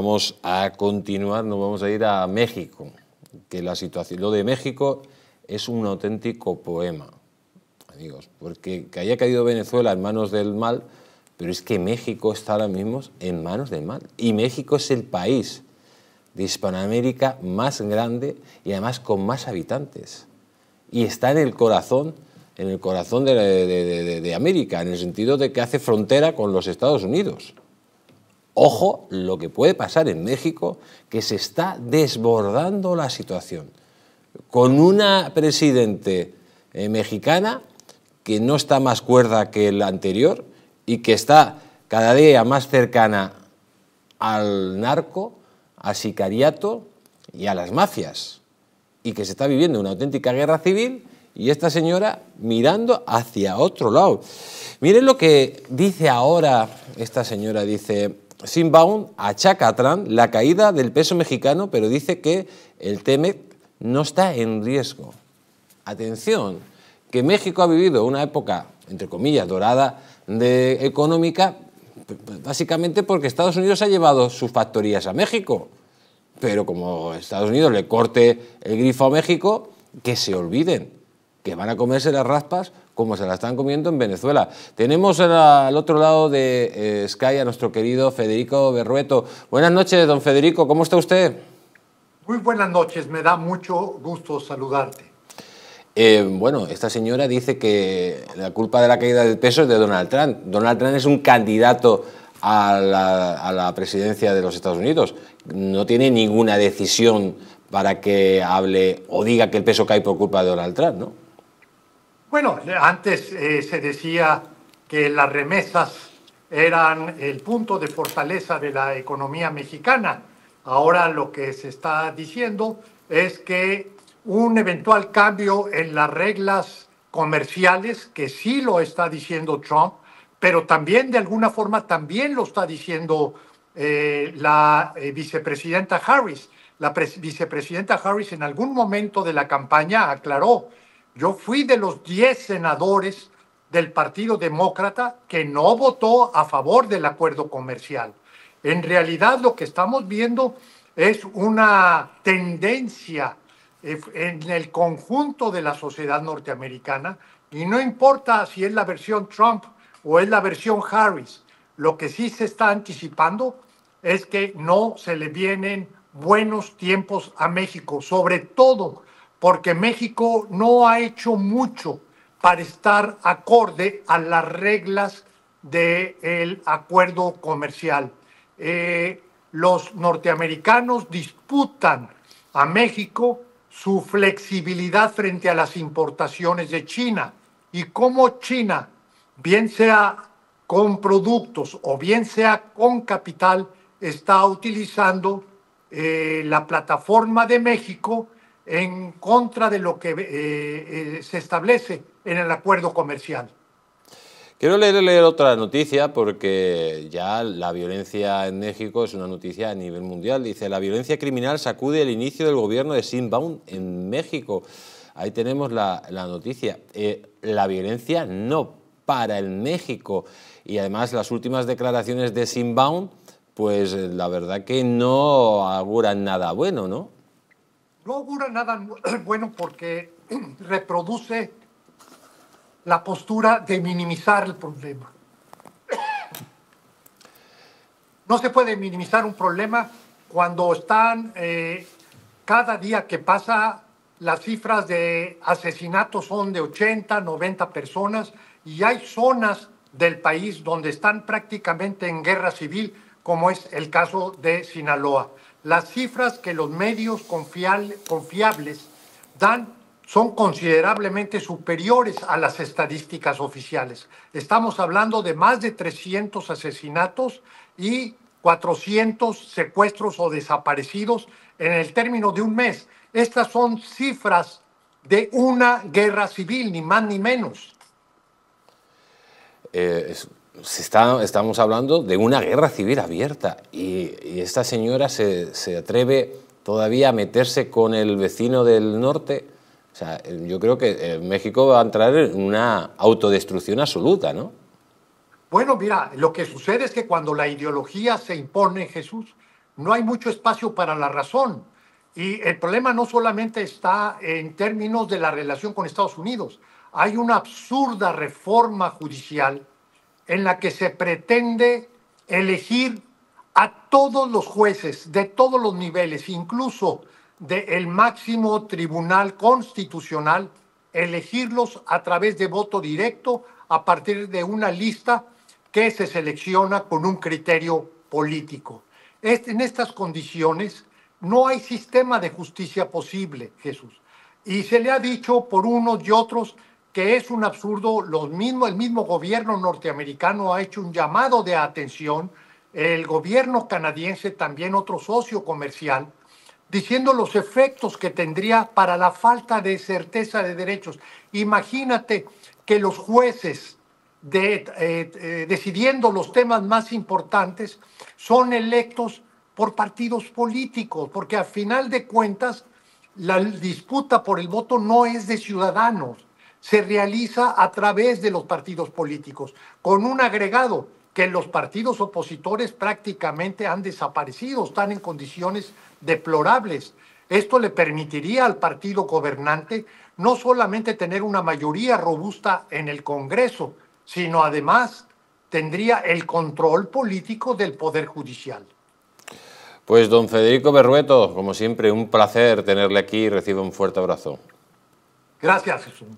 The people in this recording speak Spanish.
Vamos a continuar, nos vamos a ir a México, que la situación, lo de México es un auténtico poema, amigos, porque que haya caído Venezuela en manos del mal, pero es que México está ahora mismo en manos del mal, y México es el país de Hispanoamérica más grande y además con más habitantes, y está en el corazón en el corazón de, de América, en el sentido de que hace frontera con los Estados Unidos. Ojo lo que puede pasar en México, que se está desbordando la situación, con una presidente eh, mexicana que no está más cuerda que la anterior y que está cada día más cercana al narco, al sicariato y a las mafias, y que se está viviendo una auténtica guerra civil y esta señora mirando hacia otro lado. Miren lo que dice ahora esta señora, dice, Simbaum achaca a Trump la caída del peso mexicano, pero dice que el TEMEC no está en riesgo. Atención, que México ha vivido una época, entre comillas, dorada de económica, básicamente porque Estados Unidos ha llevado sus factorías a México. Pero como Estados Unidos le corte el grifo a México, que se olviden, que van a comerse las raspas como se la están comiendo en Venezuela. Tenemos al otro lado de eh, Sky a nuestro querido Federico Berrueto. Buenas noches, don Federico, ¿cómo está usted? Muy buenas noches, me da mucho gusto saludarte. Eh, bueno, esta señora dice que la culpa de la caída del peso es de Donald Trump. Donald Trump es un candidato a la, a la presidencia de los Estados Unidos. No tiene ninguna decisión para que hable o diga que el peso cae por culpa de Donald Trump, ¿no? Bueno, antes eh, se decía que las remesas eran el punto de fortaleza de la economía mexicana. Ahora lo que se está diciendo es que un eventual cambio en las reglas comerciales, que sí lo está diciendo Trump, pero también de alguna forma también lo está diciendo eh, la eh, vicepresidenta Harris. La vicepresidenta Harris en algún momento de la campaña aclaró yo fui de los 10 senadores del Partido Demócrata que no votó a favor del acuerdo comercial. En realidad lo que estamos viendo es una tendencia eh, en el conjunto de la sociedad norteamericana y no importa si es la versión Trump o es la versión Harris, lo que sí se está anticipando es que no se le vienen buenos tiempos a México, sobre todo porque México no ha hecho mucho para estar acorde a las reglas del acuerdo comercial. Eh, los norteamericanos disputan a México su flexibilidad frente a las importaciones de China y cómo China, bien sea con productos o bien sea con capital, está utilizando eh, la plataforma de México en contra de lo que eh, eh, se establece en el acuerdo comercial. Quiero leer otra noticia porque ya la violencia en México es una noticia a nivel mundial. Dice, la violencia criminal sacude el inicio del gobierno de Sinbaum en México. Ahí tenemos la, noticia. Eh, la violencia no para el México. Y además las últimas declaraciones de Sinbaum, pues la verdad que no auguran nada bueno, ¿no? no augura nada bueno porque reproduce la postura de minimizar el problema. No se puede minimizar un problema cuando están eh, cada día que pasa las cifras de asesinatos son de 80, 90 personas y hay zonas del país donde están prácticamente en guerra civil, como es el caso de Sinaloa las cifras que los medios confiables dan son considerablemente superiores a las estadísticas oficiales. Estamos hablando de más de 300 asesinatos y 400 secuestros o desaparecidos en el término de un mes. Estas son cifras de una guerra civil, ni más ni menos. Eh, estamos hablando de una guerra civil abierta y, esta señora se, atreve todavía a meterse con el vecino del norte. O sea, eh, yo creo que eh, México va a entrar en una autodestrucción absoluta, ¿no? Bueno, mira, lo que sucede es que cuando la ideología se impone, Jesús, no hay mucho espacio para la razón. Y el problema no solamente está en términos de la relación con Estados Unidos. Hay una absurda reforma judicial en la que se pretende elegir a todos los jueces de todos los niveles, incluso del máximo tribunal constitucional, elegirlos a través de voto directo a partir de una lista que se selecciona con un criterio político. En estas condiciones no hay sistema de justicia posible, Jesús. Y se le ha dicho por unos y otros que es un absurdo. Los mismo, el mismo gobierno norteamericano ha hecho un llamado de atención, el gobierno canadiense, también otro socio comercial, diciendo los efectos que tendría para la falta de certeza de derechos. Imagínate que los jueces de, eh, eh, decidiendo los temas más importantes son electos por partidos políticos, porque al final de cuentas la disputa por el voto no es de ciudadanos, se realiza a través de los partidos políticos, con un agregado que los partidos opositores prácticamente han desaparecido, están en condiciones deplorables. Esto le permitiría al partido gobernante no solamente tener una mayoría robusta en el Congreso, sino además tendría el control político del Poder Judicial. Pues don Federico Berrueto, como siempre, un placer tenerle aquí. Recibe un fuerte abrazo. Gracias, Jesús.